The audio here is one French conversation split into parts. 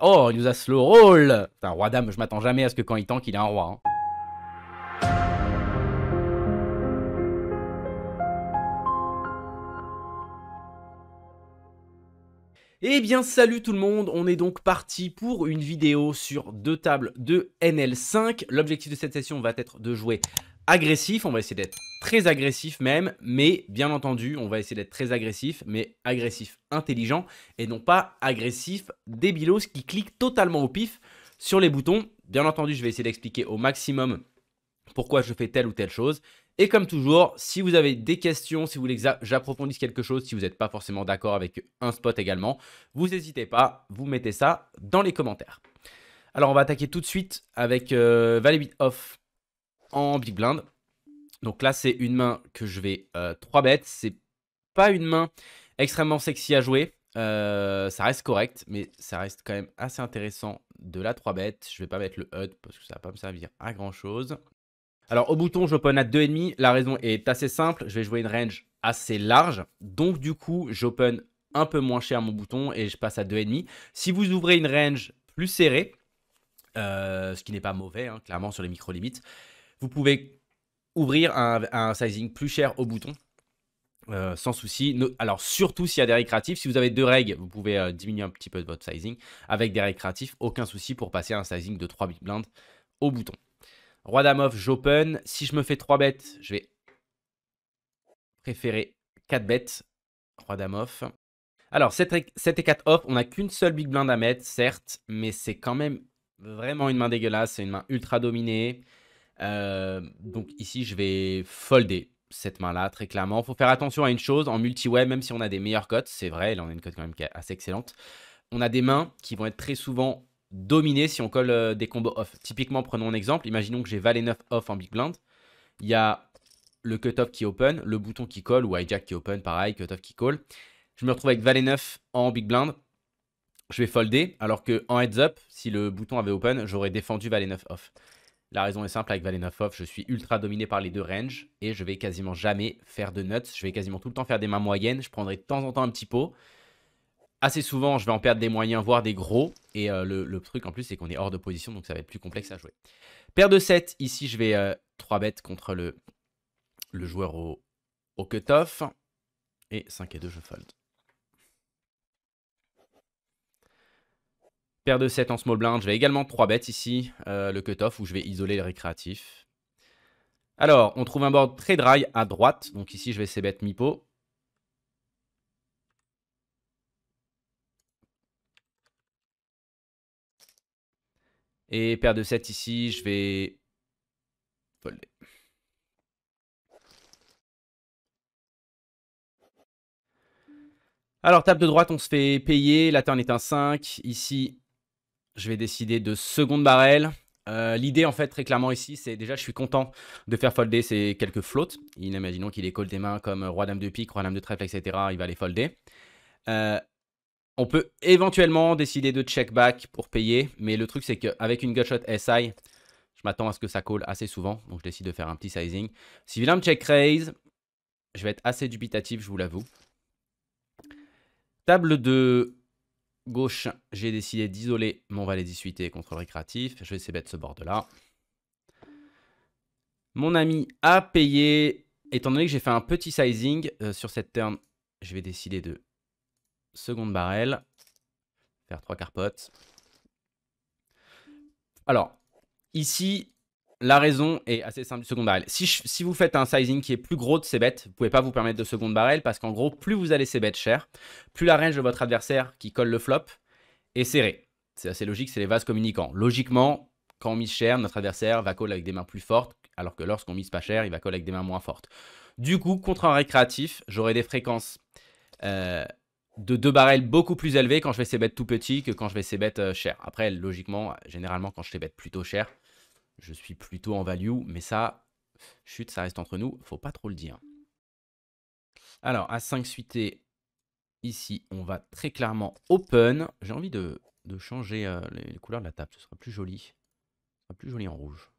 Oh, il nous a slow roll Putain, roi dame, je m'attends jamais à ce que quand il tank, il a un roi. Et hein. Eh bien salut tout le monde, on est donc parti pour une vidéo sur deux tables de NL5. L'objectif de cette session va être de jouer agressif, on va essayer d'être très agressif même, mais bien entendu, on va essayer d'être très agressif, mais agressif intelligent et non pas agressif débilos qui clique totalement au pif sur les boutons. Bien entendu, je vais essayer d'expliquer au maximum pourquoi je fais telle ou telle chose. Et comme toujours, si vous avez des questions, si vous voulez que j'approfondisse quelque chose, si vous n'êtes pas forcément d'accord avec un spot également, vous n'hésitez pas, vous mettez ça dans les commentaires. Alors on va attaquer tout de suite avec euh, Off en big blind. Donc là, c'est une main que je vais 3 euh, bêtes. C'est pas une main extrêmement sexy à jouer. Euh, ça reste correct, mais ça reste quand même assez intéressant de la 3 bêtes. Je vais pas mettre le HUD parce que ça va pas me servir à grand chose. Alors au bouton, j'open à 2,5. La raison est assez simple. Je vais jouer une range assez large. Donc du coup, j'open un peu moins cher mon bouton et je passe à 2,5. Si vous ouvrez une range plus serrée, euh, ce qui n'est pas mauvais, hein, clairement sur les micro-limites, vous pouvez ouvrir un, sizing plus cher au bouton. Euh, sans souci. alors, surtout s'il y a des règles si vous avez deux règles, vous pouvez euh, diminuer un petit peu votre sizing. Avec des règles créatives, aucun souci pour passer à un sizing de 3 big blinds au bouton. Roi dame j'open. Si je me fais 3 bêtes, je vais préférer 4 bêtes. Roi dame Alors, 7 et, 7 et 4 off, on n'a qu'une seule big blind à mettre, certes, mais c'est quand même vraiment une main dégueulasse. C'est une main ultra dominée. Euh, donc ici, je vais folder cette main-là, très clairement. Il faut faire attention à une chose, en multi-way, même si on a des meilleures cotes, c'est vrai, là on a une cote quand même assez excellente, on a des mains qui vont être très souvent dominées si on colle euh, des combos off. Typiquement, prenons un exemple, imaginons que j'ai valet 9 off en big blind, il y a le cutoff qui open, le bouton qui colle, ou hijack qui open, pareil, cutoff qui call. Je me retrouve avec valet 9 en big blind, je vais folder, alors que en heads up, si le bouton avait open, j'aurais défendu valet 9 off. La raison est simple, avec Valenov, je suis ultra dominé par les deux ranges et je vais quasiment jamais faire de nuts. Je vais quasiment tout le temps faire des mains moyennes. Je prendrai de temps en temps un petit pot. Assez souvent, je vais en perdre des moyens, voire des gros. Et euh, le, truc en plus, c'est qu'on est hors de position, donc ça va être plus complexe à jouer. Paire de 7, ici, je vais 3 euh, bêtes contre le, le joueur au, au cut-off. Et 5 et 2, je fold. Paire de 7 en small blind. Je vais également 3 bêtes ici, euh, le cutoff, où je vais isoler le récréatif. Alors, on trouve un board très dry à droite. Donc ici, je vais bêtes mi-pot. Et paire de 7 ici, je vais folder. Alors, table de droite, on se fait payer. La turn est un 5. Ici, je vais décider de seconde barrel. Euh, l'idée, en fait, très clairement ici, c'est déjà, je suis content de faire folder ces quelques flottes. Imaginons qu'il école des mains comme euh, Roi-Dame de pique, Roi-Dame de trèfle, etc. Il va les folder. Euh, on peut éventuellement décider de check back pour payer, mais le truc, c'est qu'avec une gutshot SI, je m'attends à ce que ça colle assez souvent, donc je décide de faire un petit sizing. Si vilain check raise, je vais être assez dubitatif, je vous l'avoue. Table de gauche, j'ai décidé d'isoler mon valet 18 et contre le récréatif. Je vais essayer de ce bord de là. Mon ami a payé. Étant donné que j'ai fait un petit sizing euh, sur cette turn, je vais décider de seconde barrel. Faire trois carpotes. Alors, ici, la raison est assez simple du second barrel. Si, vous faites un sizing qui est plus gros de ces bêtes, vous pouvez pas vous permettre de seconde barrel parce qu'en gros, plus vous allez ces bêtes chères, plus la range de votre adversaire qui colle le flop est serrée. C'est assez logique, c'est les vases communicants. Logiquement, quand on mise cher, notre adversaire va coller avec des mains plus fortes, alors que lorsqu'on mise pas cher, il va coller avec des mains moins fortes. Du coup, contre un récréatif, j'aurai des fréquences euh, de deux barrels beaucoup plus élevées quand je vais ces bêtes tout petits que quand je vais ces bêtes euh, chères. Après, logiquement, généralement, quand je les bêtes plutôt chères, je suis plutôt en value, mais ça, chute, ça reste entre nous, faut pas trop le dire. Alors, à 5 suites, ici, on va très clairement open. J'ai envie de, changer euh, les couleurs de la table, ce sera plus joli. Ce sera plus joli en rouge.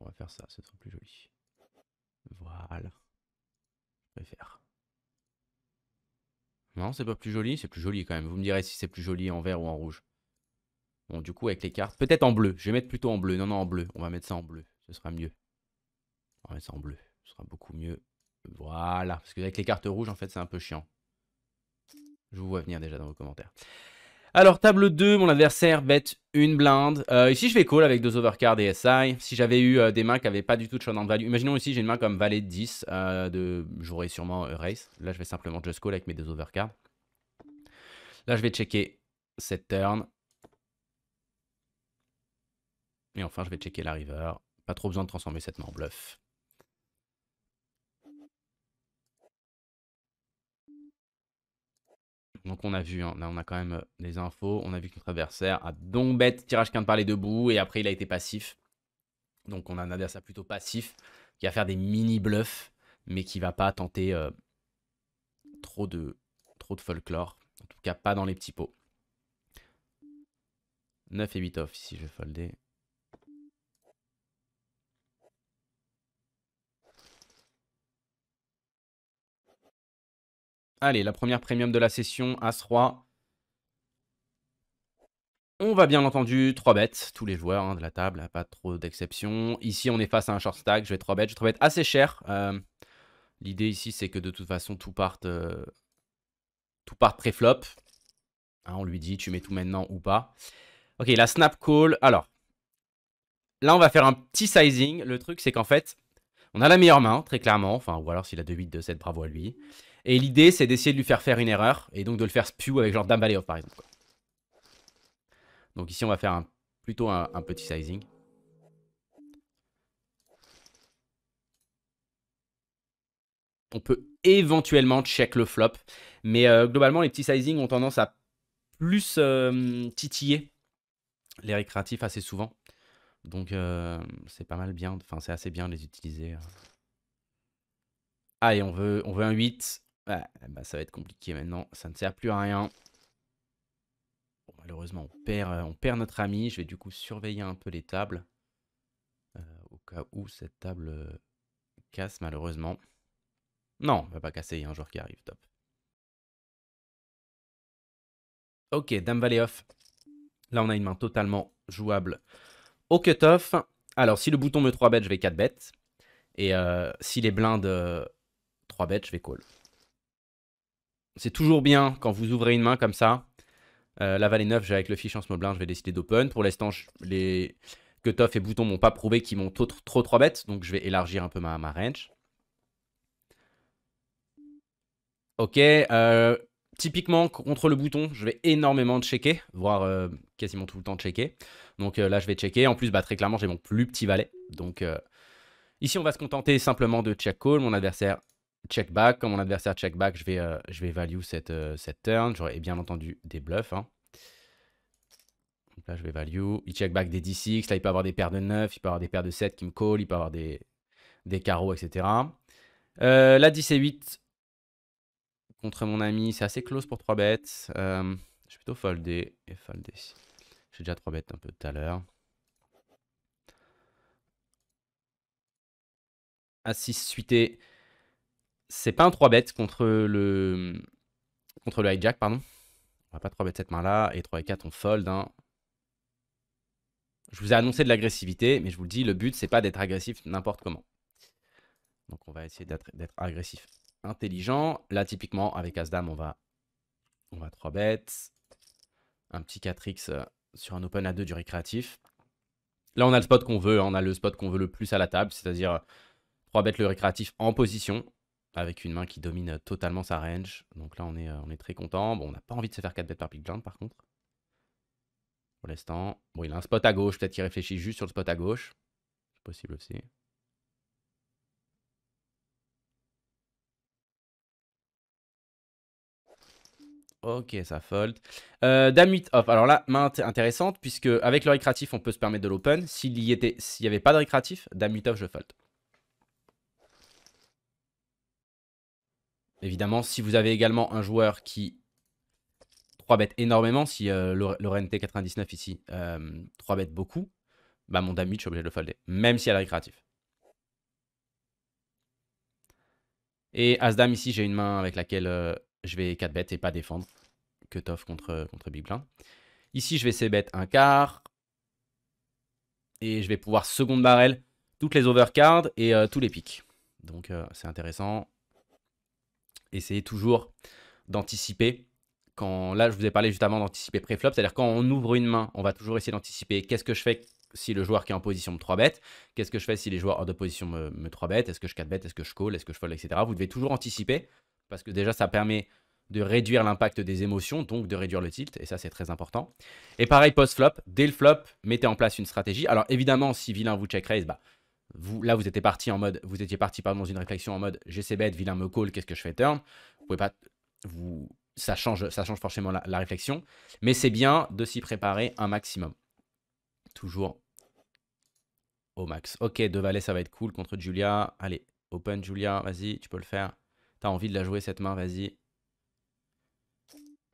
On va faire ça, ce sera plus joli. Voilà. Je préfère. Non, c'est pas plus joli, c'est plus joli quand même. Vous me direz si c'est plus joli en vert ou en rouge. Bon, du coup, avec les cartes, peut-être en bleu. Je vais mettre plutôt en bleu. Non, non, en bleu. On va mettre ça en bleu. Ce sera mieux. On va mettre ça en bleu. Ce sera beaucoup mieux. Voilà. Parce qu'avec les cartes rouges, en fait, c'est un peu chiant. Je vous vois venir déjà dans vos commentaires. Alors, table 2, mon adversaire bête une blinde. Euh, ici, je vais call avec deux overcards et SI. Si j'avais eu euh, des mains qui n'avaient pas du tout de showdown value. Imaginons ici, j'ai une main comme valet 10. Euh, de... J'aurais sûrement race. Là, je vais simplement just call avec mes deux overcards. Là, je vais checker cette turn. Et enfin, je vais checker la river. Pas trop besoin de transformer cette main en bluff. Donc on a vu, hein, là on a quand même euh, des infos. On a vu que notre adversaire a donc bête tirage qu'un par les deux et après il a été passif. Donc on a un adversaire plutôt passif qui va faire des mini bluffs mais qui va pas tenter euh, trop, de, trop de folklore. En tout cas pas dans les petits pots. 9 et 8 off ici je vais folder. Allez, la première premium de la session, as 3. On va bien entendu 3 bêtes, tous les joueurs hein, de la table, pas trop d'exception. Ici, on est face à un short stack, je vais 3 bêtes, je vais 3 assez cher. Euh, l'idée ici, c'est que de toute façon, tout parte, euh, tout pré-flop. Hein, on lui dit, tu mets tout maintenant ou pas. Ok, la snap call. Alors, là, on va faire un petit sizing. Le truc, c'est qu'en fait, on a la meilleure main, très clairement. Enfin, ou alors s'il a 2-8, 2-7, bravo à lui. Et l'idée, c'est d'essayer de lui faire faire une erreur, et donc de le faire spew avec genre Dame Valley par exemple. Donc ici, on va faire un, plutôt un, petit sizing. On peut éventuellement check le flop, mais euh, globalement, les petits sizing ont tendance à plus euh, titiller les récréatifs assez souvent. Donc euh, c'est pas mal bien, enfin c'est assez bien de les utiliser. Hein. Allez, on veut, on veut un 8, eh ben, ça va être compliqué maintenant. Ça ne sert plus à rien. malheureusement, on perd, euh, on perd notre ami. Je vais du coup surveiller un peu les tables. Euh, au cas où cette table euh, casse, malheureusement. Non, ne va pas casser. Il y a un joueur qui arrive. Top. Ok, Dame Valley off. Là, on a une main totalement jouable au cut-off. Alors, si le bouton me 3-bet, je vais 4-bet. Et si les blindes 3-bet, je vais call c'est toujours bien quand vous ouvrez une main comme ça. Euh, la Vallée 9, j'ai avec le fiche en small blind, je vais décider d'open. Pour l'instant, les cutoff et boutons m'ont pas prouvé qu'ils m'ont trop, trop 3 bêtes, donc je vais élargir un peu ma, range. Ok, euh, typiquement contre le bouton, je vais énormément checker, voire euh, quasiment tout le temps checker. Donc là, je vais checker. En plus, bah, très clairement, j'ai mon plus petit valet. Donc ici, on va se contenter simplement de check call. Mon adversaire check back. Comme mon adversaire check back, je vais, euh, je vais value cette, euh, cette turn. J'aurais bien entendu des bluffs. Hein. là, je vais value. Il check back des 10 6 Là, il peut avoir des paires de 9. Il peut avoir des paires de 7 qui me call. Il peut avoir des, des carreaux, etc. La euh, là, 10 et 8 contre mon ami. C'est assez close pour 3 bêtes. je vais plutôt folder et folder. J'ai déjà 3 bêtes un peu tout à l'heure. À 6 suité. C'est pas un 3 bet contre le contre le hijack, pardon. On va pas 3 bet cette main-là. Et 3 et 4, on fold. Hein. Je vous ai annoncé de l'agressivité, mais je vous le dis, le but, c'est pas d'être agressif n'importe comment. Donc on va essayer d'être agressif intelligent. Là, typiquement, avec as on va, on va 3 bet Un petit 4x euh, sur un open à 2 du récréatif. Là, on a le spot qu'on veut. Hein. On a le spot qu'on veut le plus à la table, c'est-à-dire 3 euh, bet le récréatif en position avec une main qui domine totalement sa range. Donc là, on est, euh, on est très content. Bon, on n'a pas envie de se faire 4 bêtes par big blind, par contre. Pour l'instant. Bon, il a un spot à gauche. Peut-être qu'il réfléchit juste sur le spot à gauche. C'est possible aussi. Ok, ça fold. Euh, dame 8 off. Alors là, main intéressante, puisque avec le récréatif, on peut se permettre de l'open. S'il n'y avait pas de récréatif, dame 8 off, je fold. Évidemment, si vous avez également un joueur qui 3 bêtes énormément, si euh, Lorraine T99 ici 3 euh, bêtes beaucoup, bah mon dame je suis obligé de le folder, même si elle est récréative. Et Asdam ici, j'ai une main avec laquelle euh, je vais 4 bêtes et pas défendre. cut contre, contre Big Blind. Ici, je vais c bet un quart. Et je vais pouvoir seconde barrel toutes les overcards et euh, tous les pics. Donc, c'est intéressant essayez toujours d'anticiper. Quand, là, je vous ai parlé justement d'anticiper préflop, c'est-à-dire quand on ouvre une main, on va toujours essayer d'anticiper qu'est-ce que je fais si le joueur qui est en position me 3 bêtes, qu'est-ce que je fais si les joueurs hors de position me, me 3 bêtes, est-ce que je 4 bêtes, est-ce que je call, est-ce que je fold, etc. Vous devez toujours anticiper parce que déjà ça permet de réduire l'impact des émotions, donc de réduire le tilt, et ça c'est très important. Et pareil post-flop, dès le flop, mettez en place une stratégie. Alors évidemment, si vilain vous check raise, bah, là, vous étiez parti en mode, vous étiez parti pardon, dans une réflexion en mode, j'ai ces vilain me call, qu'est-ce que je fais turn Vous pouvez pas, vous, ça change, ça change forcément la, réflexion, mais c'est bien de s'y préparer un maximum. Toujours au max. Ok, De valets, ça va être cool contre Julia. Allez, open Julia, vas-y, tu peux le faire. T'as envie de la jouer cette main, vas-y.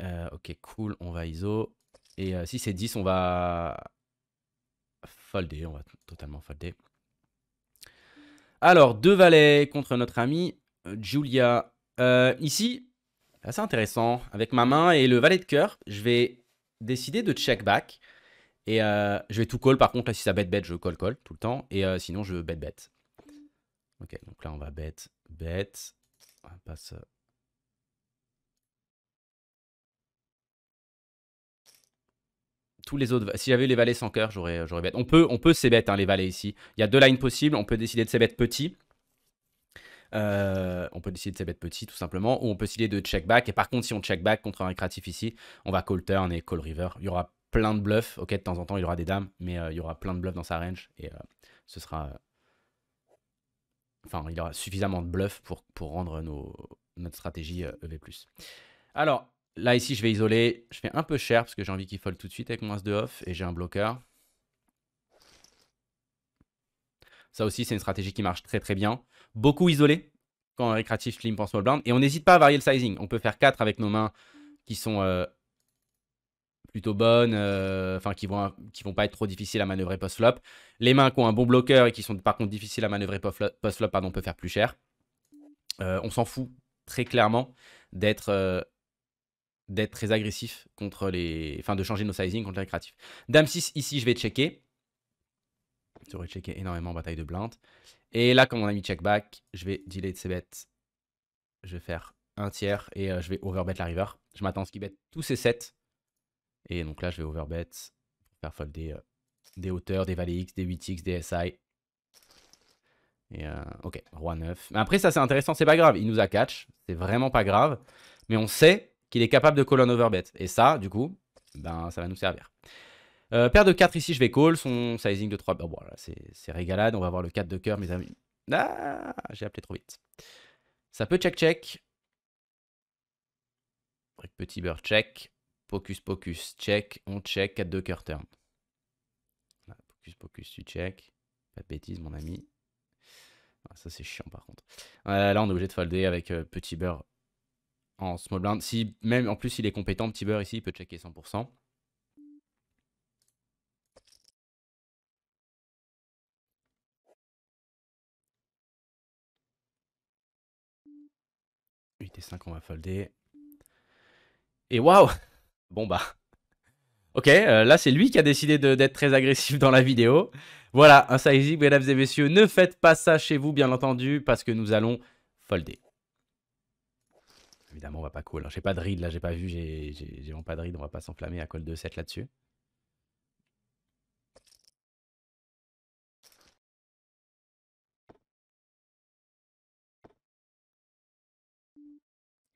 Euh, ok, cool, on va ISO. Et euh, si c'est 10, on va folder, on va totalement folder. Alors, deux valets contre notre ami Julia. Euh, euh, ici, assez intéressant. Avec ma main et le valet de cœur, je vais décider de check back. Et euh, je vais tout call. Par contre, là, si ça bête bête, je call call tout le temps. Et sinon, je bet bet. Ok, donc là, on va bet bête. On passe tous les autres. Si j'avais les valets sans cœur, j'aurais, j'aurais bête. On peut, on peut c'est hein, les valets ici. Il y a deux lines possibles. On peut décider de c'est bête petit. Euh, on peut décider de c'est bête petit, tout simplement. Ou on peut décider de check back. Et par contre, si on check back contre un créatif ici, on va call turn et call river. Il y aura plein de bluffs. Ok, de temps en temps, il y aura des dames, mais euh, il y aura plein de bluffs dans sa range. Et euh, ce sera. Enfin, il y aura suffisamment de bluffs pour, pour rendre nos, notre stratégie EV. E Alors, Là, ici, je vais isoler. Je fais un peu cher parce que j'ai envie qu'il fold tout de suite avec mon as de off et j'ai un bloqueur. Ça aussi, c'est une stratégie qui marche très très bien. Beaucoup isolé quand on récréatif, slim, en small blind. Et on n'hésite pas à varier le sizing. On peut faire 4 avec nos mains qui sont euh, plutôt bonnes, euh, enfin qui vont qui vont pas être trop difficiles à manœuvrer post-flop. Les mains qui ont un bon bloqueur et qui sont par contre difficiles à manœuvrer post-flop, pardon, on peut faire plus cher. Euh, on s'en fout très clairement d'être d'être très agressif contre les. Enfin, de changer nos sizing contre les créatifs. Dame 6, ici, je vais checker. J'aurais checké énormément en bataille de blindes. Et là, comme on a mis check back, je vais delay de ses bêtes. Je vais faire un tiers et euh, je vais overbet la river. Je m'attends à ce qu'il bet tous ses 7. Et donc là, je vais overbet faire folder euh, des hauteurs, des valets X, des 8X, des SI. Et euh, ok, roi 9. Mais après, ça c'est intéressant, c'est pas grave. Il nous a catch, c'est vraiment pas grave. Mais on sait qu'il est capable de call un overbet. Et ça, du coup, ben, ça va nous servir. Euh, paire de 4 ici, je vais call. Son sizing de 3. Bon, voilà, c'est régalade. On va voir le 4 de cœur, mes amis. Ah, j'ai appelé trop vite. Ça peut check-check. Petit beurre check. Pocus, pocus, check. On check. 4 de cœur turn. Pocus, pocus, tu check. Pas de bêtises, mon ami. Ah, ça, c'est chiant par contre. Euh, là, on est obligé de folder avec euh, petit beurre en small blind. Si, même en plus, il est compétent, petit beurre ici, il peut checker 100%. et 5 on va folder. Et waouh Bon bah. Ok, euh, là c'est lui qui a décidé d'être très agressif dans la vidéo. Voilà, un sizing, mesdames et messieurs, ne faites pas ça chez vous, bien entendu, parce que nous allons folder. Évidemment, on va pas call. J'ai pas de read là, j'ai pas vu, j'ai vraiment pas de read, on va pas s'enflammer à call 2-7 là-dessus.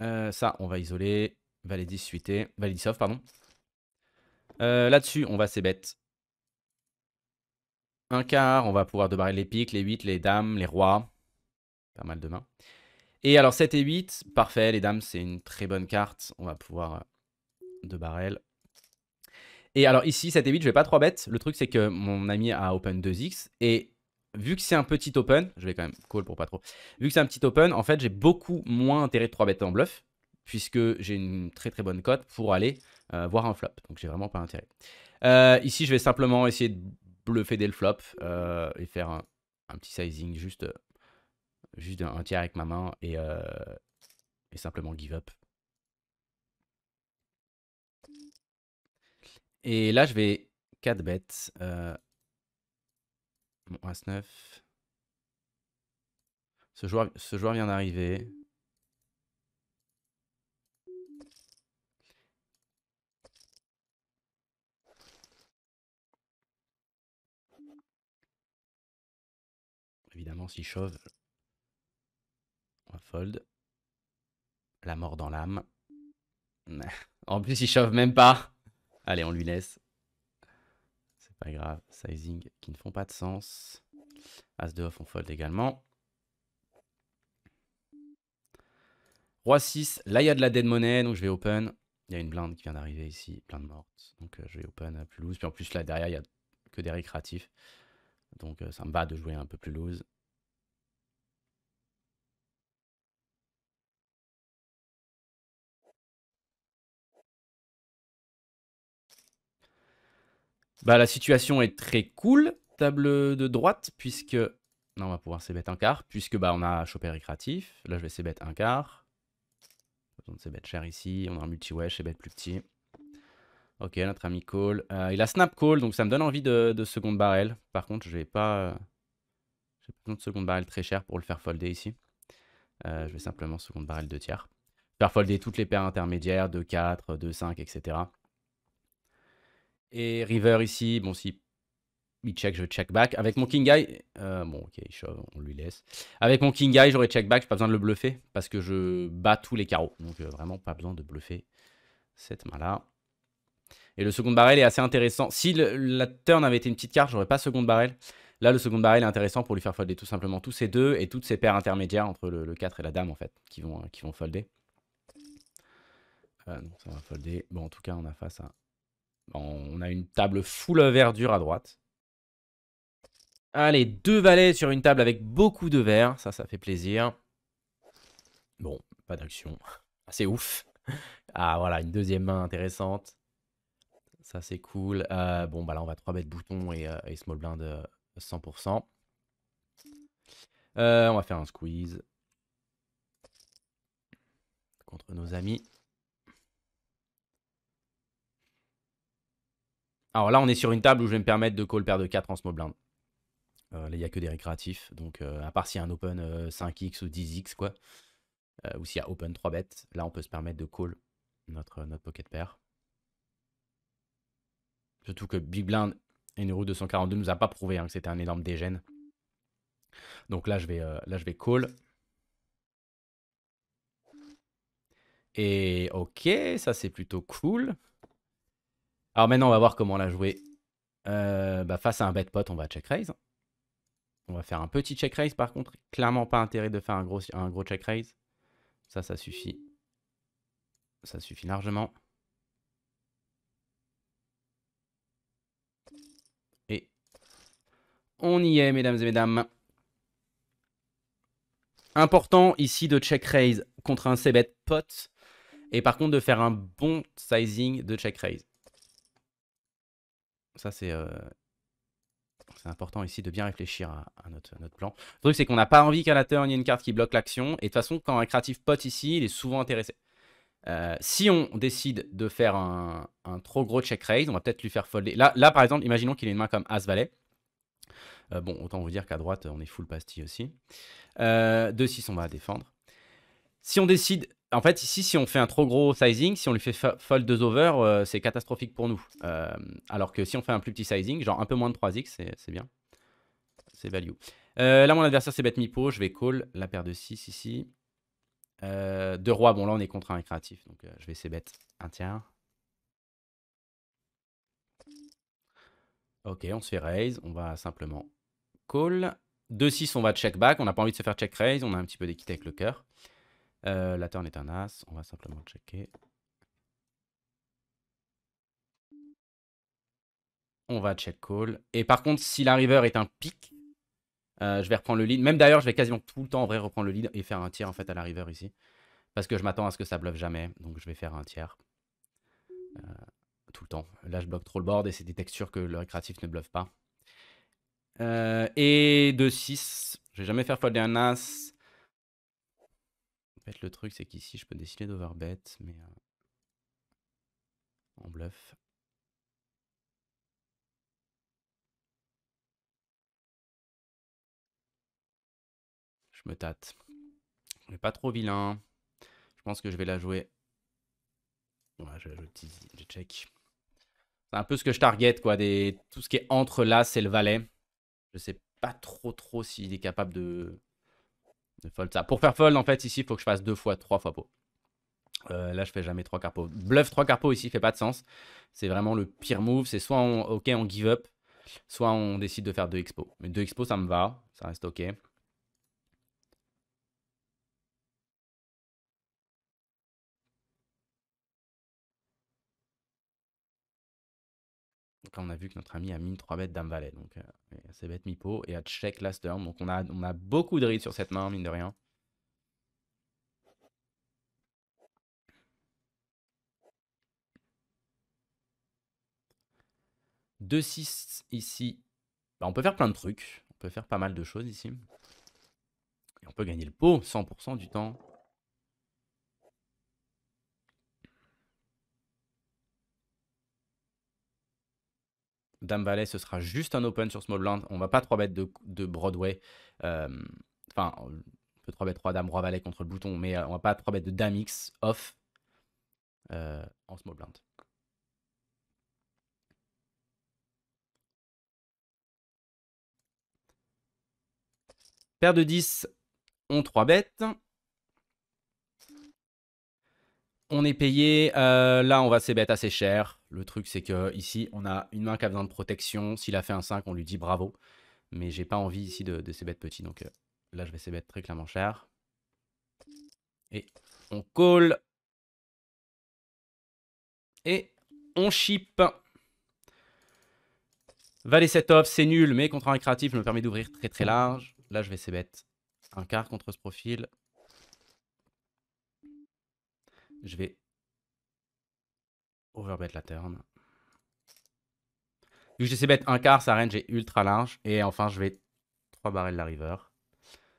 Euh, ça, on va isoler. Validis suité. pardon. Euh, là-dessus, on va c'est bête. Un quart, on va pouvoir débarrer les piques, les 8, les dames, les rois. Pas mal de mains. Et alors 7 et 8, parfait, les dames, c'est une très bonne carte. On va pouvoir 2 euh, barrel. Et alors ici, 7 et 8, je vais pas 3 bêtes. Le truc, c'est que mon ami a open 2x. Et vu que c'est un petit open, je vais quand même call pour pas trop. Vu que c'est un petit open, en fait, j'ai beaucoup moins intérêt de 3 bêtes en bluff. Puisque j'ai une très très bonne cote pour aller euh, voir un flop. Donc j'ai vraiment pas intérêt. Euh, ici, je vais simplement essayer de bluffer dès le flop et faire un, petit sizing juste juste un, tiers avec ma main et, euh, et simplement give up. Et là, je vais 4 bêtes. Euh, As-9. Ce joueur, ce joueur vient d'arriver. Évidemment, s'il chauffe, fold. La mort dans l'âme. en plus, il chauffe même pas. Allez, on lui laisse. C'est pas grave. Sizing qui ne font pas de sens. As de off, on fold également. Roi 6. Là, il y a de la dead money, donc je vais open. Il y a une blinde qui vient d'arriver ici, Plein de mortes. Donc euh, je vais open à plus loose. Puis en plus, là derrière, il n'y a que des récréatifs. Donc euh, ça me va de jouer un peu plus loose. Bah, la situation est très cool, table de droite, puisque... Non, on va pouvoir s'ébettre un quart, puisque bah, on a chopé récréatif. Là, je vais s'ébettre un quart. On besoin cher ici. On a un multi-wesh, bête plus petit. Ok, notre ami call. Euh, il a snap call, donc ça me donne envie de, seconde barrel. Par contre, je vais pas... Euh, j'ai besoin de seconde barrel très cher pour le faire folder ici. Euh, je vais simplement seconde barrel de tiers. Faire folder toutes les paires intermédiaires, de 4, 2, 5, etc. Et River ici, bon, si il check, je check back. Avec mon King guy, euh, bon, ok, on lui laisse. Avec mon King guy, j'aurais check back, pas besoin de le bluffer parce que je bats tous les carreaux. Donc, euh, vraiment pas besoin de bluffer cette main-là. Et le second barrel est assez intéressant. Si la turn avait été une petite carte, j'aurais pas second barrel. Là, le second barrel est intéressant pour lui faire folder tout simplement tous ces deux et toutes ces paires intermédiaires entre le, 4 et la dame, en fait, qui vont, euh, qui vont folder. ça va folder. Bon, en tout cas, on a face à on a une table full verdure à droite. Allez, deux valets sur une table avec beaucoup de verre. Ça, ça fait plaisir. Bon, pas d'action. C'est ouf. Ah, voilà, une deuxième main intéressante. Ça, c'est cool. Euh, bon, bah là, on va 3 bêtes bouton euh, et, small blind 100%. Euh, on va faire un squeeze. Contre nos amis. Alors là, on est sur une table où je vais me permettre de call paire de 4 en small blind. Euh, là, il n'y a que des récréatifs. Donc, euh, à part s'il y a un open 5x euh, ou 10x, quoi. ou s'il y a open 3 bêtes, là, on peut se permettre de call notre, notre pocket pair. Surtout que Big Blind et Neuro 242 nous a pas prouvé hein, que c'était un énorme dégène. Donc là, je vais, là, je vais call. Et ok, ça c'est plutôt cool. Alors maintenant, on va voir comment l'a jouer. Euh, bah, face à un bet pot, on va check raise. On va faire un petit check raise par contre. Clairement pas intérêt de faire un gros, un check raise. Ça, ça suffit. Ça suffit largement. Et on y est, mesdames et mesdames. Important ici de check raise contre un c pot. Et par contre de faire un bon sizing de check raise. Ça, euh, c'est important ici de bien réfléchir à, notre, plan. Le truc, c'est qu'on n'a pas envie qu'à la turn, il y ait une carte qui bloque l'action. Et de toute façon, quand un créatif pote ici, il est souvent intéressé. Euh, si on décide de faire un, trop gros check raise, on va peut-être lui faire folder. Là, par exemple, imaginons qu'il ait une main comme As-Valet. Euh, bon, autant vous dire qu'à droite, on est full pastille aussi. Euh, 2-6, on va défendre. Si on décide en fait, ici, si on fait un trop gros sizing, si on lui fait fold 2 over, euh, c'est catastrophique pour nous. Euh, alors que si on fait un plus petit sizing, genre un peu moins de 3x, c'est bien. C'est value. Euh, là, mon adversaire, c'est bête pot Je vais call la paire de 6 ici. deux rois, bon là, on est contre un créatif. Donc, je vais c'est bête un tiers. Ok, on se fait raise. On va simplement call. 2-6, on va check back. On n'a pas envie de se faire check raise. On a un petit peu d'équité avec le cœur. Euh, la turn est un as. On va simplement checker. On va check call. Et par contre, si la river est un pic, euh, je vais reprendre le lead. Même d'ailleurs, je vais quasiment tout le temps en vrai reprendre le lead et faire un tiers en fait à la river ici. Parce que je m'attends à ce que ça bluffe jamais. Donc je vais faire un tiers. Euh, tout le temps. Là, je bloque trop le board et c'est des textures que le récréatif ne bluffe pas. et de 6. Je vais jamais faire folder un as. En fait, le truc, c'est qu'ici, je peux décider d'overbet, mais euh, en bluff. Je me tâte. On n'est pas trop vilain. Je pense que je vais la jouer. je, je, je check. C'est un peu ce que je target, quoi. Des... Tout ce qui est entre là, c'est le valet. Je sais pas trop, trop s'il est capable de ça. Pour faire fold, en fait, ici, il faut que je fasse deux fois, trois fois pot. Euh, là, je fais jamais trois carpeaux. Bluff trois carpeaux ici, fait pas de sens. C'est vraiment le pire move. C'est soit on, ok, on give up, soit on décide de faire deux expos. Mais deux expos, ça me va. Ça reste ok. Quand on a vu que notre ami a mine 3 bêtes dame valet. Donc, euh, c'est bête mi-pot. Et à check last turn. Donc, on a, on a beaucoup de rides sur cette main, mine de rien. Deux 6 ici. Bah, on peut faire plein de trucs. On peut faire pas mal de choses ici. Et on peut gagner le pot 100% du temps. Dame Valet, ce sera juste un open sur Small Blind. On va pas 3 bêtes de, Broadway. Euh, enfin, on peut 3 bêtes 3 Dame, Roi Valet contre le bouton, mais euh, on va pas 3 bêtes de Dame X off euh, en Small Blind. Paire de 10, on 3 bêtes. On est payé. Euh, là, on va ses bêtes assez cher. Le truc, c'est que ici, on a une main qui a besoin de protection. S'il a fait un 5, on lui dit bravo. Mais j'ai pas envie ici de, de bêtes petits. Donc euh, là, je vais ses bêtes très clairement cher. Et on call. Et on ship. Valet set off, c'est nul, mais contre un créatif me permet d'ouvrir très très large. Là, je vais ses bêtes un quart contre ce profil. Je vais overbet la turn. Vu que j'essaie bête un quart, ça range est ultra large. Et enfin, je vais 3 barrels la river.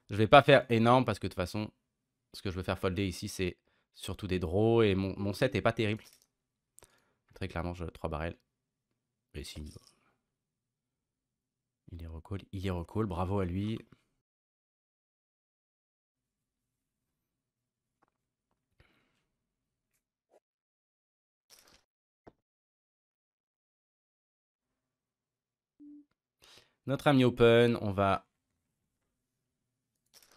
Je vais pas faire énorme parce que de toute façon, ce que je veux faire folder ici, c'est surtout des draws. Et mon, set est pas terrible. Très clairement, je 3 barrels. Et il est recall, il est recall, bravo à lui. Notre ami open, on va...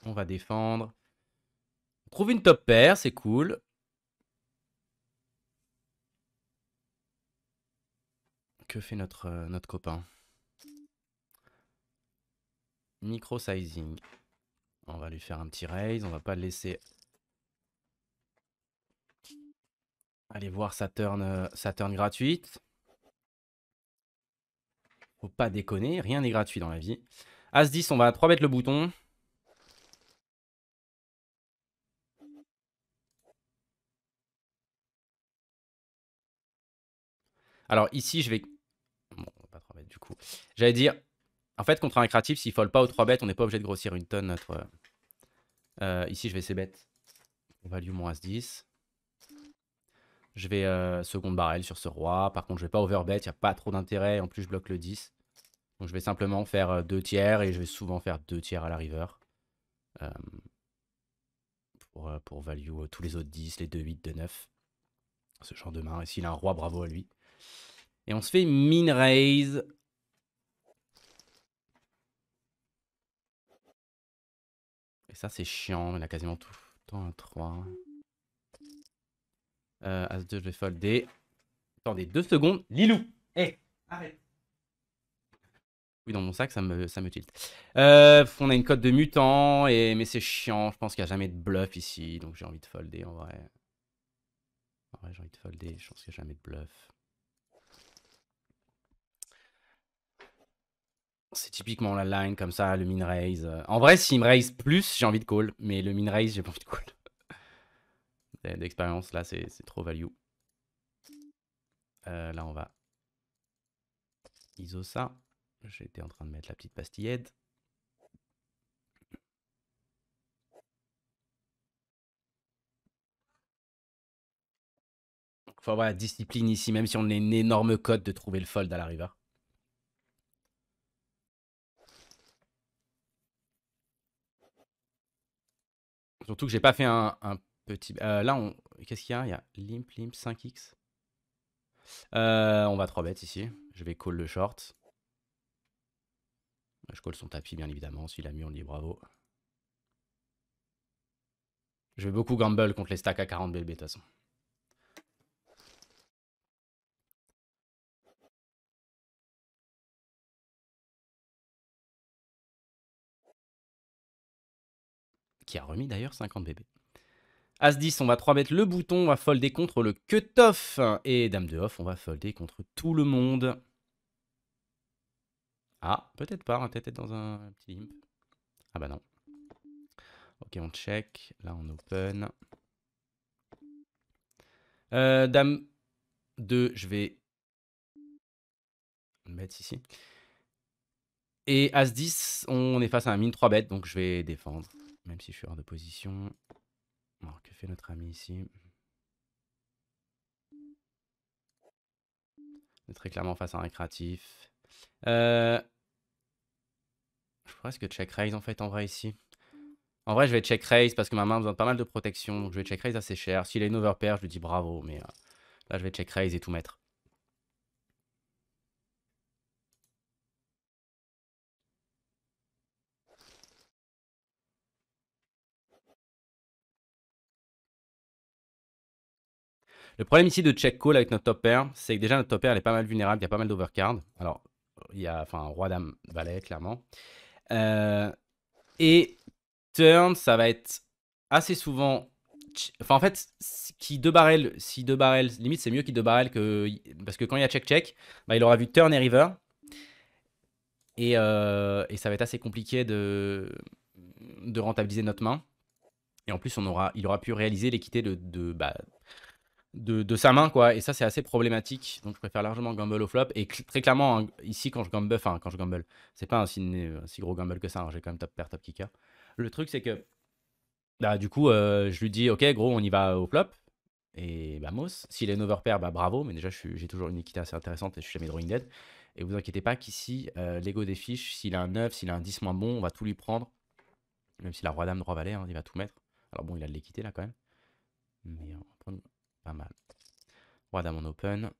On va défendre. On trouve une top paire, c'est cool. Que fait notre, euh, notre copain Micro sizing. On va lui faire un petit raise. On va pas le laisser aller voir ça euh, turn gratuite pas déconner, rien n'est gratuit dans la vie. As 10, on va 3 bêtes le bouton. Alors ici, je vais... Bon, pas 3 bêtes du coup. J'allais dire, en fait, contre un créatif, s'il folle pas aux 3 bêtes, on n'est pas obligé de grossir une tonne notre... Euh, ici, je vais ces bêtes. On value mon As 10. Je vais euh, seconde barrel sur ce roi. Par contre, je vais pas overbet, il n'y a pas trop d'intérêt. En plus, je bloque le 10. Donc je vais simplement faire 2 euh, tiers et je vais souvent faire 2 tiers à la river. Euh, pour, euh, pour, value tous les autres 10, les 2, 8, 2, 9. Ce genre de main. Et s'il a un roi, bravo à lui. Et on se fait min raise. Et ça c'est chiant, on a quasiment tout le temps un 3. As2 je vais folder. Attendez deux secondes. Lilou Eh Arrête oui, dans mon sac, ça me, ça tilt. Euh, on a une cote de mutant, et... mais c'est chiant. Je pense qu'il n'y a jamais de bluff ici, donc j'ai envie de folder en vrai. En j'ai envie de folder. Je pense qu'il n'y a jamais de bluff. C'est typiquement la line comme ça, le min raise. En vrai, s'il me raise plus, j'ai envie de call, mais le min raise, j'ai pas envie de call. D'expérience, là, c'est trop value. Euh, là, on va ISO ça j'étais en train de mettre la petite pastillette. faut avoir la discipline ici, même si on est une énorme cote de trouver le fold à la river. Surtout que j'ai pas fait un, petit... Euh, là, on... qu'est-ce qu'il y a Il y a limp, limp, 5x. Euh, on va 3 bêtes ici. Je vais call le short. Je colle son tapis, bien évidemment. S'il a mis, on dit bravo. Je vais beaucoup gamble contre les stacks à 40 BB, de toute façon. Qui a remis d'ailleurs 50 bébés. As-10, on va 3 mettre le bouton, on va folder contre le cutoff. Et Dame de off, on va folder contre tout le monde. Ah, peut-être pas, on peut-être être dans un petit limp. Ah bah non. Ok, on check. Là, on open. Euh, dame 2, je vais mettre ici. Et As 10, on est face à un mine 3 bêtes, donc je vais défendre, même si je suis hors de position. Alors, que fait notre ami ici On est très clairement face à un récréatif. Euh, je pense que check raise en fait en vrai ici. En vrai, je vais check raise parce que ma main a besoin de pas mal de protection. je vais check raise assez cher. S'il a une overpair, je lui dis bravo. Mais euh, là, je vais check raise et tout mettre. Le problème ici de check call avec notre top pair, c'est que déjà notre top pair elle est pas mal vulnérable, il y a pas mal d'overcards. Alors, il y a enfin roi dame valet clairement. Euh, et turn, ça va être assez souvent. Enfin, en fait, qui deux barrels, si deux barrels, limite c'est mieux qu'il deux barrels que parce que quand il y a check check, bah, il aura vu turn et river. Et, euh, et ça va être assez compliqué de, de rentabiliser notre main. Et en plus, on aura, il aura pu réaliser l'équité de, de, bah, de, sa main, quoi. Et ça, c'est assez problématique. Donc, je préfère largement gamble au flop. Et très clairement, hein, ici, quand je gamble, enfin, quand je gamble, c'est pas un si, gros gamble que ça. Hein. J'ai quand même top pair, top kicker. Le truc, c'est que, bah, du coup, euh, je lui dis, ok, gros, on y va au flop. Et bah, mousse, s'il est nover overpair, bah, bravo. Mais déjà, j'ai toujours une équité assez intéressante et je suis jamais drawing dead. Et vous inquiétez pas qu'ici, euh, l'ego des fiches, s'il a un 9, s'il a un 10 moins bon, on va tout lui prendre. Même si la roi dame, droit valet, hein, il va tout mettre. Alors bon, il a de l'équité là quand même. Mais euh, pas mal. Roi dame en open.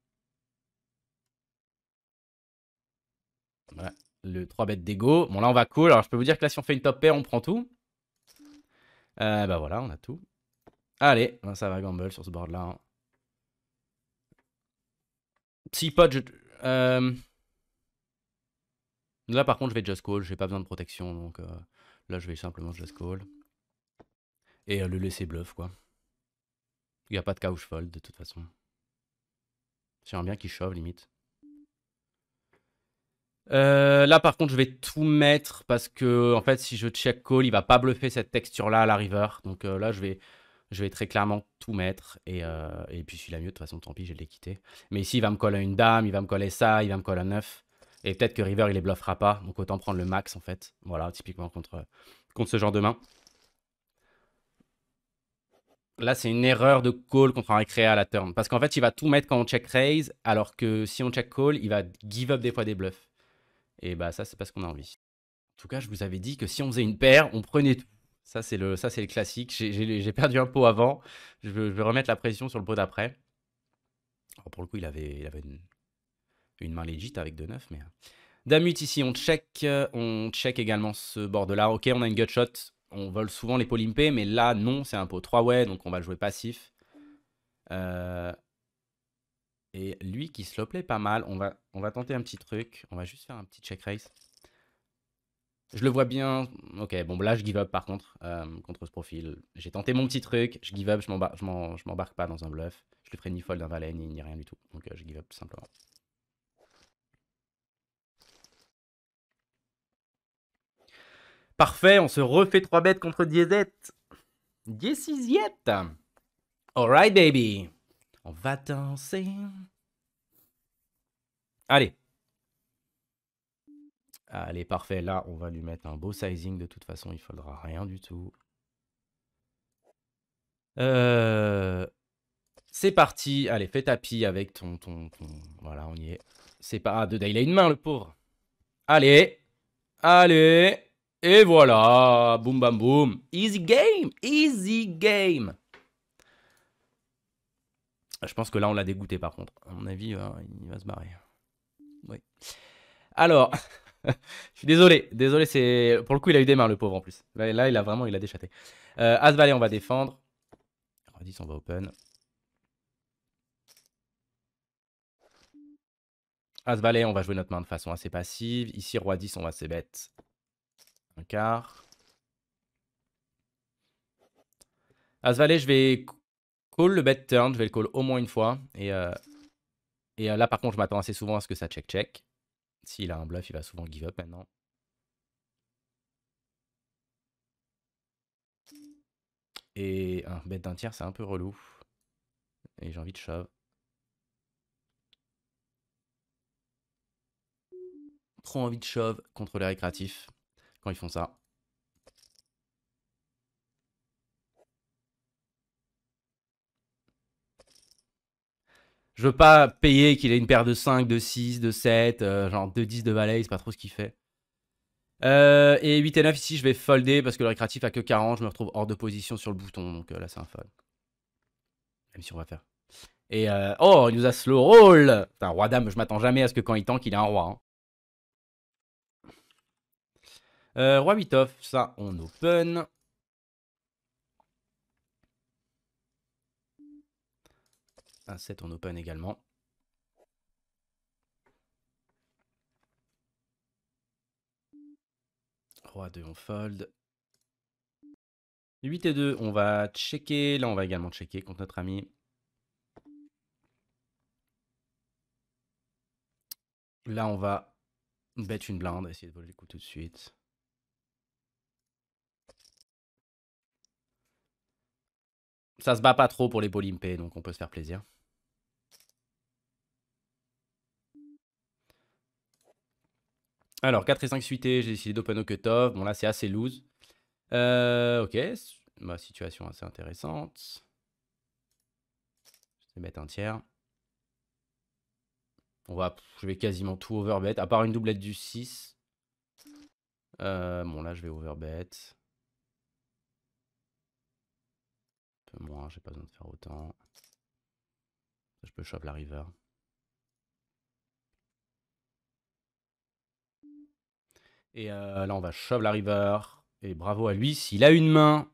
Voilà, le 3 bêtes d'ego. Bon, là, on va cool. Alors, je peux vous dire que là, si on fait une top pair, on prend tout. Euh, bah voilà, on a tout. Allez, ça va gamble sur ce board-là. Si hein. pot, je... Euh... Là, par contre, je vais just call. J'ai pas besoin de protection, donc euh, là, je vais simplement just call. Et euh, le laisser bluff, quoi. Il n'y a pas de caouche fold de toute façon. J'aimerais bien qu'il shove limite. Euh, là par contre je vais tout mettre parce que en fait si je check call il va pas bluffer cette texture là à la river donc euh, là je vais je vais très clairement tout mettre et, euh, puis celui-là mieux de toute façon tant pis je l'ai quitté mais ici il va me coller une dame il va me coller ça il va me coller un 9 et peut-être que river il les bluffera pas donc autant prendre le max en fait voilà typiquement contre, contre ce genre de main là, c'est une erreur de call contre un récréa à la turn. Parce qu'en fait, il va tout mettre quand on check raise, alors que si on check call, il va give up des fois des bluffs. Et bah, ça, c'est pas ce qu'on a envie. En tout cas, je vous avais dit que si on faisait une paire, on prenait tout. Ça, c'est le, ça, c'est le classique. J'ai perdu un pot avant. Je vais, remettre la pression sur le pot d'après. pour le coup, il avait, il avait une, main legit avec deux 9 mais... Euh. Damut ici, on check. Euh, on check également ce bord de là. Ok, on a une gut shot on vole souvent les limpés, mais là, non, c'est un pot 3 way donc on va le jouer passif. Euh, et lui qui se pas mal, on va, on va tenter un petit truc. On va juste faire un petit check race. Je le vois bien. Ok, bon, là, je give up par contre, euh, contre ce profil. J'ai tenté mon petit truc, je give up, je m'embarque pas dans un bluff. Je le ferai ni fold d'un valet, ni, rien du tout. Donc, euh, je give up simplement. Parfait, on se refait 3 bêtes contre Diezette. All Alright, baby. On va danser. Allez. Allez, parfait. Là, on va lui mettre un beau sizing. De toute façon, il faudra rien du tout. Euh, c'est parti. Allez, fais tapis avec ton, ton, Voilà, on y est. C'est pas... Ah, de il a une main, le pauvre. Allez. Allez. Et voilà, boum bam boum. Easy game, easy game. Je pense que là, on l'a dégoûté par contre. À mon avis, euh, il va se barrer. Oui. Alors, je suis désolé, désolé, c'est pour le coup, il a eu des mains, le pauvre en plus. Là, il a vraiment, il a déchaté. Euh, As Valet, on va défendre. 10, on va open. As Valet, on va jouer notre main de façon assez passive. Ici, Roi 10, on va assez bête un quart. As ah, Valet, je vais call le bet turn. Je vais le call au moins une fois. Et, euh, euh, là, par contre, je m'attends assez souvent à ce que ça check-check. S'il a un bluff, il va souvent give up maintenant. Et un bet d'un tiers, c'est un peu relou. Et j'ai envie de shove. Trop envie de shove contre les récréatifs ils font ça. Je veux pas payer qu'il ait une paire de 5, de 6, de 7, euh, genre de 10 de valet, c'est pas trop ce qu'il fait. Euh, et 8 et 9 ici, je vais folder parce que le récréatif a que 40, je me retrouve hors de position sur le bouton, donc euh, là c'est un fold. Même si on va faire. Et oh, il nous a slow roll un roi dame, je m'attends jamais à ce que quand il tank, il a un roi. Hein. Euh, Roi 8 off, ça on open. Un 7 on open également. Roi 2 on fold. 8 et 2 on va checker. Là on va également checker contre notre ami. Là on va bet une blinde, essayer de voler les coup tout de suite. Ça se bat pas trop pour les polympés, donc on peut se faire plaisir. Alors, 4 et 5 suités, j'ai décidé d'open au cutoff. Bon, là, c'est assez loose. Euh, ok, ma situation assez intéressante. Je vais mettre un tiers. On va, je vais quasiment tout overbet, à part une doublette du 6. Euh, bon, là, je vais overbet. Moi, j'ai pas besoin de faire autant. Je peux shove la river. Et euh, là, on va shove la river. Et bravo à lui s'il a une main.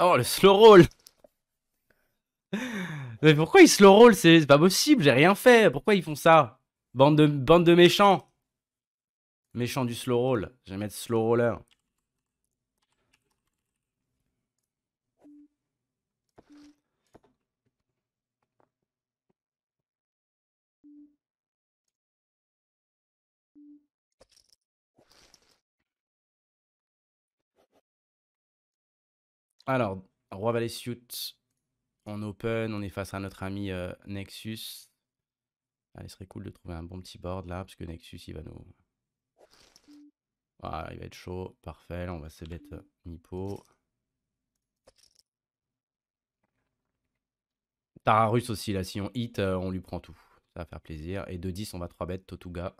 Oh, le slow roll mais pourquoi ils slow roll C'est pas possible, j'ai rien fait. Pourquoi ils font ça bande de, bande de méchants. Méchants du slow roll. Je vais mettre slow roller. Alors, Roi Valet Suit. On open, on est face à notre ami euh, Nexus. Ah, il serait cool de trouver un bon petit board là, parce que Nexus, il va nous... Voilà, ah, il va être chaud. Parfait, on va se mettre euh, Nippo. Tararus aussi, là, si on hit, euh, on lui prend tout. Ça va faire plaisir. Et de 10, on va 3 bêtes, Totuga.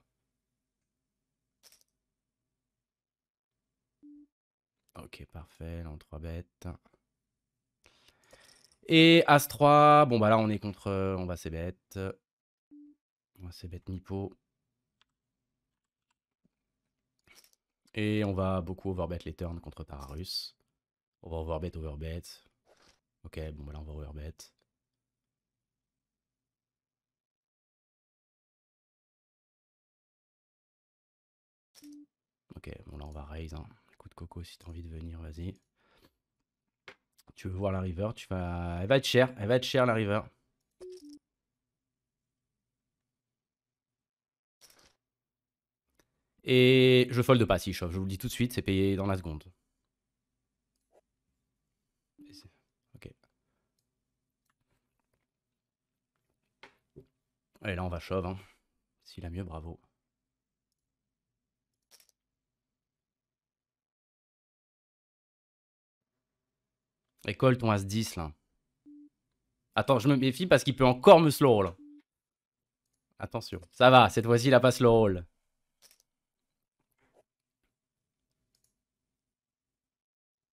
Ok, parfait, là, on 3 bêtes. Et As-3, bon bah là on est contre, euh, on va c'est bête. On va c'est bête Nippo. Et on va beaucoup overbet les turns contre Tararus, On va overbet, overbet. Ok, bon bah là on va overbet. Ok, bon là on va raise. Hein. Coup de coco si t'as envie de venir, vas-y. Tu veux voir la river, tu vas... Elle va être chère, elle va être chère la river. Et je de pas si chauffe, je vous le dis tout de suite, c'est payé dans la seconde. Ok. Allez, là on va shove. Hein. S'il a mieux, bravo. Et ton As-10, là. Attends, je me méfie parce qu'il peut encore me slow roll. Attention. Ça va, cette fois-ci, il a pas slow roll.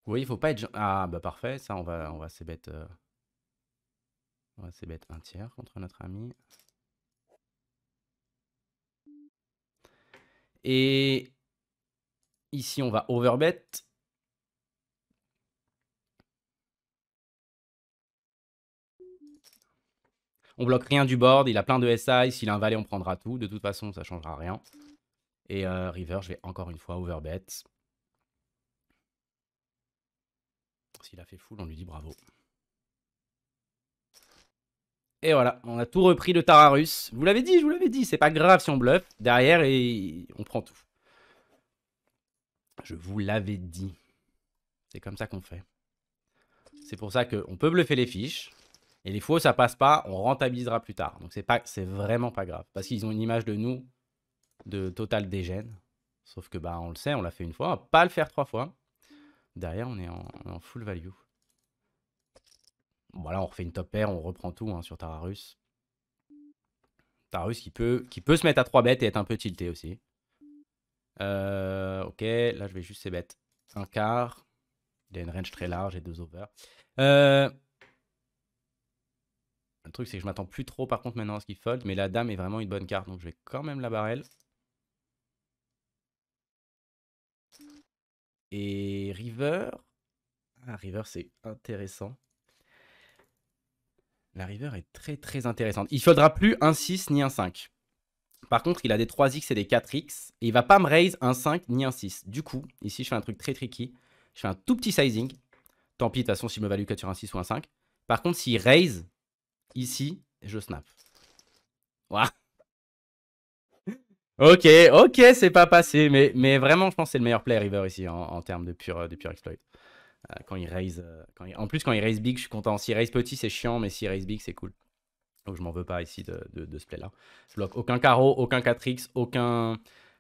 Vous voyez, il faut pas être... Ah, bah parfait, ça, on va, on va euh, On va s'ébête un tiers contre notre ami. Et ici, on va overbet. On bloque rien du board, il a plein de SI, s'il a un valet on prendra tout, de toute façon ça changera rien. Et euh, river, je vais encore une fois overbet. S'il a fait full, on lui dit bravo. Et voilà, on a tout repris de Tararus. Vous l'avez dit, je vous l'avais dit, c'est pas grave si on bluffe. Derrière, et on prend tout. Je vous l'avais dit. C'est comme ça qu'on fait. C'est pour ça qu'on peut bluffer les fiches. Et les fois ça passe pas, on rentabilisera plus tard. Donc c'est pas, c'est vraiment pas grave. Parce qu'ils ont une image de nous de total dégène. Sauf que bah on le sait, on l'a fait une fois, on va pas le faire trois fois. Derrière, on est en, full value. Voilà, là, on refait une top pair, on reprend tout hein, sur Tararus. Tararus qui peut, qui peut se mettre à trois bêtes et être un peu tilté aussi. Euh, ok, là je vais juste ces bêtes. Un quart. Il a une range très large et deux over. Euh, le truc, c'est que je m'attends plus trop par contre maintenant à ce qu'il fold, mais la dame est vraiment une bonne carte, donc je vais quand même la barrel. Et river. Ah, river, c'est intéressant. La river est très très intéressante. Il ne faudra plus un 6 ni un 5. Par contre, il a des 3x et des 4x. Et il va pas me raise un 5 ni un 6. Du coup, ici, je fais un truc très tricky. Je fais un tout petit sizing. Tant pis, de toute façon, s'il me value que sur un 6 ou un 5. Par contre, s'il raise, ici, je snap. Ok, ok, c'est pas passé, mais, mais vraiment, je pense que c'est le meilleur play River ici en, termes de pure, de pure exploit. Euh, quand il raise, euh, En plus, quand il raise big, je suis content. S'il raise petit, c'est chiant, mais s'il raise big, c'est cool. Donc je m'en veux pas ici de, ce play-là. Je bloque aucun carreau, aucun 4x, aucun...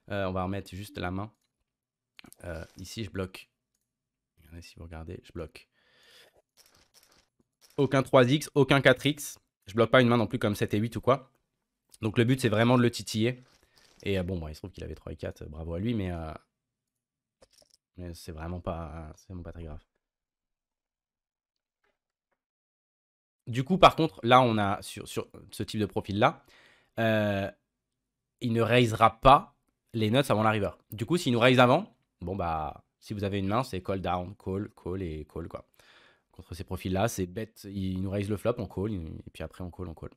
Euh, on va remettre juste la main. ici, je bloque. Regardez, si vous regardez, je bloque. Aucun 3x, aucun 4x. Je bloque pas une main non plus comme 7 et 8 ou quoi. Donc le but, c'est vraiment de le titiller. Et euh, bon, il se trouve qu'il avait 3 et 4, euh, bravo à lui, mais, euh, c'est vraiment pas, pas très grave. Du coup, par contre, là, on a sur, ce type de profil-là, il ne raisera pas les notes avant la Du coup, s'il nous raise avant, bon, bah, si vous avez une main, c'est call down, call, call et call, quoi contre ces profils-là. C'est bête, Il nous raise le flop, on call, et puis après on call, on call.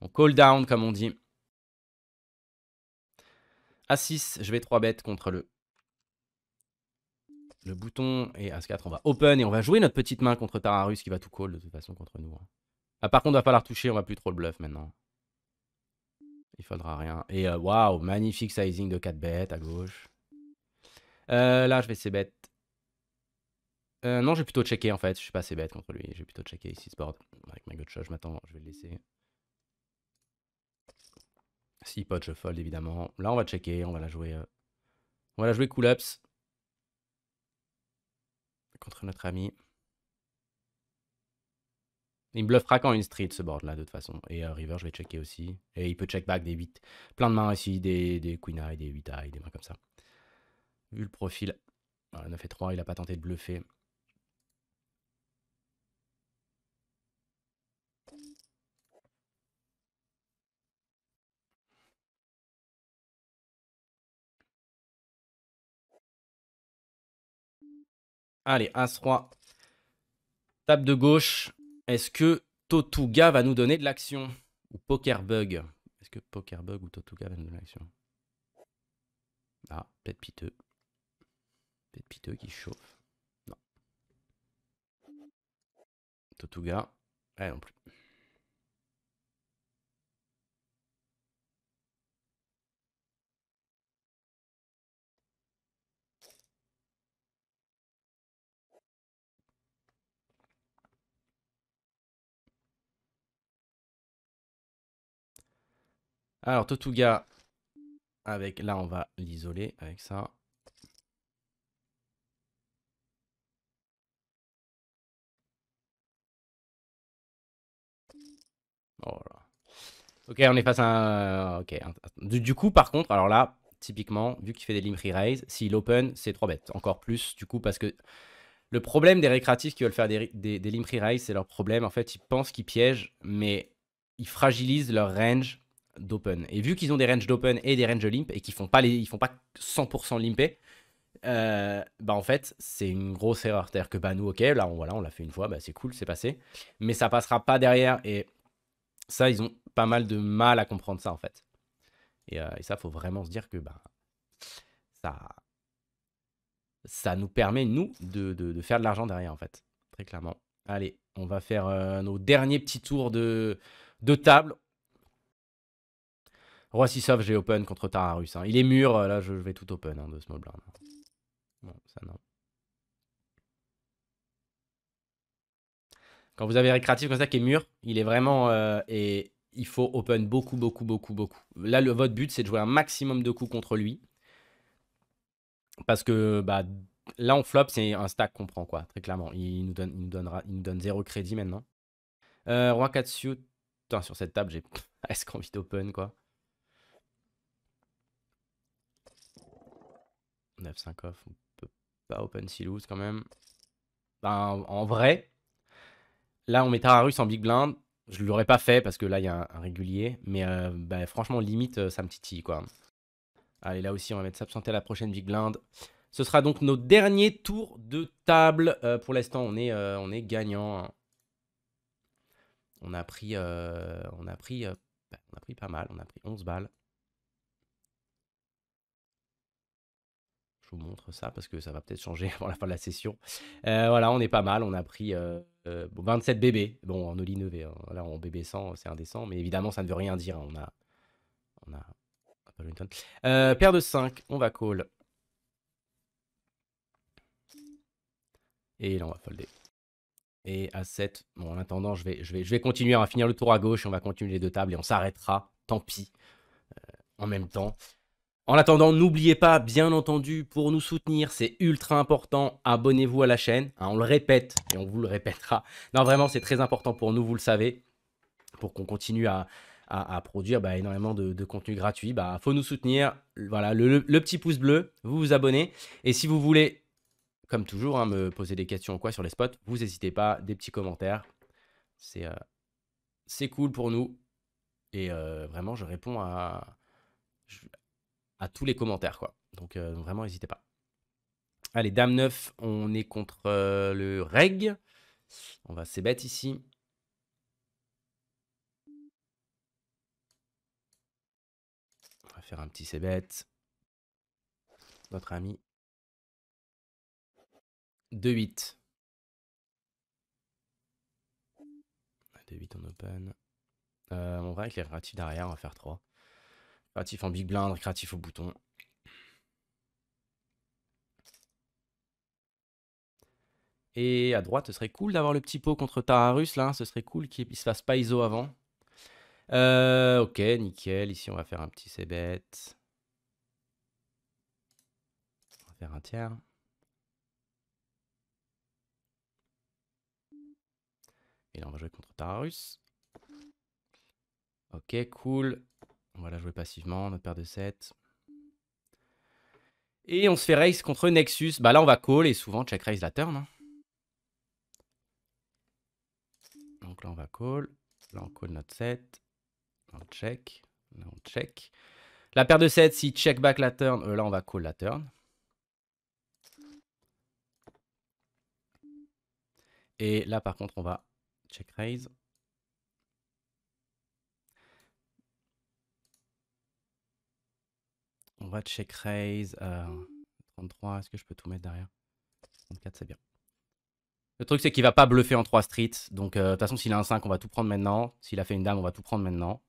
On call down, comme on dit. A6, je vais 3 bêtes contre le. Le bouton et As4, on va open et on va jouer notre petite main contre Tararus qui va tout call de toute façon contre nous. Hein. Ah, par contre, on va pas la retoucher, on va plus trop le bluff maintenant. Il faudra rien. Et euh, waouh, wow, magnifique sizing de 4 bêtes à gauche. Euh, là, je vais ces bêtes euh, non, j'ai plutôt checké en fait. Je suis pas assez bête contre lui. J'ai plutôt checké ici ce board. Avec ma gauche, je m'attends. Je vais le laisser. Si pot, je fold évidemment. Là, on va checker. On va la jouer. Euh, on va la jouer cool ups. Contre notre ami. Il me bluffera quand une street ce board là de toute façon. Et euh, river, je vais checker aussi. Et il peut check back des 8. Plein de mains ici. Des, queen high, des 8 high, des mains comme ça. Vu le profil. Voilà, 9 et 3, il a pas tenté de bluffer. Allez, As-3. Table de gauche. Est-ce que Totuga va nous donner de l'action Ou Pokerbug Est-ce que Pokerbug ou Totuga va nous donner de l'action Ah, peut-être piteux. Peut-être piteux qui chauffe. Non. Totuga. Ah non plus. Alors, Totuga, avec là, on va l'isoler avec ça. Ok, on est face à un... Ok. Du, coup, par contre, alors là, typiquement, vu qu'il fait des limbs raise, s'il open, c'est trop bête. Encore plus, du coup, parce que le problème des récréatifs qui veulent faire des, des, des raise, c'est leur problème. En fait, ils pensent qu'ils piègent, mais ils fragilisent leur range d'open. Et vu qu'ils ont des ranges d'open et des ranges limp et qu'ils font pas les, ils font pas 100% limpé, euh, bah en fait c'est une grosse erreur. C'est-à-dire que bah nous ok là on voilà on l'a fait une fois, bah, c'est cool, c'est passé, mais ça passera pas derrière et ça ils ont pas mal de mal à comprendre ça en fait. Et, ça, euh, il ça faut vraiment se dire que bah ça ça nous permet nous de, faire de l'argent derrière en fait très clairement. Allez, on va faire euh, nos derniers petits tours de, de table. Roi 6 off, j'ai open contre Tararus. Hein. Il est mûr, euh, là je vais tout open hein, de Small Blind. Bon, ça non. Quand vous avez récréatif comme ça qui est mûr, il est vraiment. Euh, et il faut open beaucoup, beaucoup, beaucoup, beaucoup. Là, le, votre but, c'est de jouer un maximum de coups contre lui. Parce que bah, là, on flop, c'est un stack qu'on prend, quoi, très clairement. Il nous donne, donnera, il donne zéro crédit maintenant. Euh, Roi 4 suit. sur cette table, j'ai est-ce presque envie d'open, quoi. 9, 5 off, on peut pas open si loose quand même. Ben, en vrai, là on met Tararus en big blind, je l'aurais pas fait parce que là il y a un, régulier, mais euh, ben, franchement limite euh, ça me titille quoi. Allez là aussi on va mettre s'absenter à la prochaine big blind. Ce sera donc nos derniers tours de table. Euh, pour l'instant on est, on est gagnant. Hein. On a pris, on a pris, ben, on a pris pas mal, on a pris 11 balles. montre ça parce que ça va peut-être changer avant la fin de la session. Euh, voilà, on est pas mal. On a pris 27 euh, euh, bébés. Bon, en Oli 9 hein. là en bébé 100, c'est indécent, mais évidemment, ça ne veut rien dire. Hein. On a. On a. paire de 5, on va call. Et là, on va folder. Et à 7, bon, en attendant, je vais, je, vais, je vais continuer. à finir le tour à gauche, on va continuer les deux tables et on s'arrêtera, tant pis, en même temps. En attendant, n'oubliez pas, bien entendu, pour nous soutenir, c'est ultra important, abonnez-vous à la chaîne. Hein, on le répète et on vous le répétera. Non, vraiment, c'est très important pour nous, vous le savez, pour qu'on continue à, produire bah, énormément de, contenu gratuit. Il bah, faut nous soutenir. Voilà, le, petit pouce bleu, vous vous abonnez. Et si vous voulez, comme toujours, hein, me poser des questions ou quoi sur les spots, vous n'hésitez pas, des petits commentaires. C'est euh, cool pour nous. Et euh, vraiment, je réponds à à tous les commentaires. quoi. Donc euh, vraiment, n'hésitez pas. Allez, Dame 9, on est contre euh, le Reg. On va bête ici. On va faire un petit bête Notre ami. 2-8. 2-8 en open. Euh, on va avec les relatifs derrière, on va faire 3. Créatif en big blind, créatif au bouton. Et à droite, ce serait cool d'avoir le petit pot contre Tararus, là. Hein, ce serait cool qu'il se fasse pas ISO avant. Euh, ok, nickel. Ici, on va faire un petit bête. On va faire un tiers. Et là, on va jouer contre Tararus. Ok, cool. On va la jouer passivement, notre paire de 7. Et on se fait raise contre Nexus. Bah là, on va call et souvent check raise la turn. Hein. Donc là, on va call. Là, on call notre 7. On check. Là, on check. La paire de 7, si check back la turn, euh, là, on va call la turn. Et là, par contre, on va check raise. On va check raise. 33, euh, est-ce que je peux tout mettre derrière 34, c'est bien. Le truc, c'est qu'il va pas bluffer en 3 streets. Donc, euh, de toute façon, s'il a un 5, on va tout prendre maintenant. S'il a fait une dame, on va tout prendre maintenant.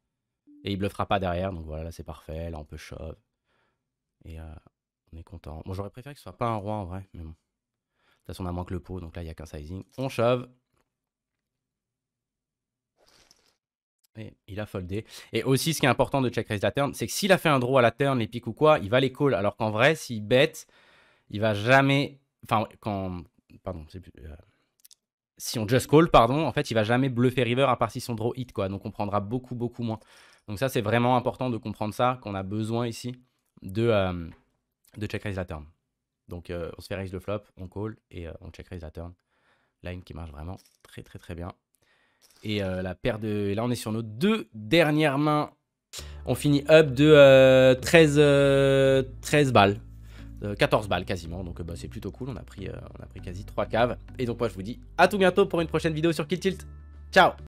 Et il bluffera pas derrière. Donc voilà, là, c'est parfait. Là, on peut shove. Et euh, on est content. Bon, j'aurais préféré que ce soit pas un roi en vrai, mais bon. De toute façon, on a moins que le pot. Donc là, il n'y a qu'un sizing. On shove. Et il a foldé. Et aussi, ce qui est important de check raise la turn, c'est que s'il a fait un draw à la turn, les piques ou quoi, il va les call. Alors qu'en vrai, s'il bet, il va jamais. Enfin, quand. Pardon, euh, Si on just call, pardon, en fait, il va jamais bluffer river à part si son draw hit, quoi. Donc on prendra beaucoup, beaucoup moins. Donc ça, c'est vraiment important de comprendre ça, qu'on a besoin ici de, euh, check raise la turn. Donc euh, on se fait raise le flop, on call et on check raise la turn. Line qui marche vraiment très, très, très bien. Et euh, la paire de. là, on est sur nos deux dernières mains. On finit up de 13, euh, euh, balles. 14 balles quasiment. Donc bah, c'est plutôt cool. On a, pris, on a pris quasi 3 caves. Et donc, moi, je vous dis à tout bientôt pour une prochaine vidéo sur Kill Tilt. Ciao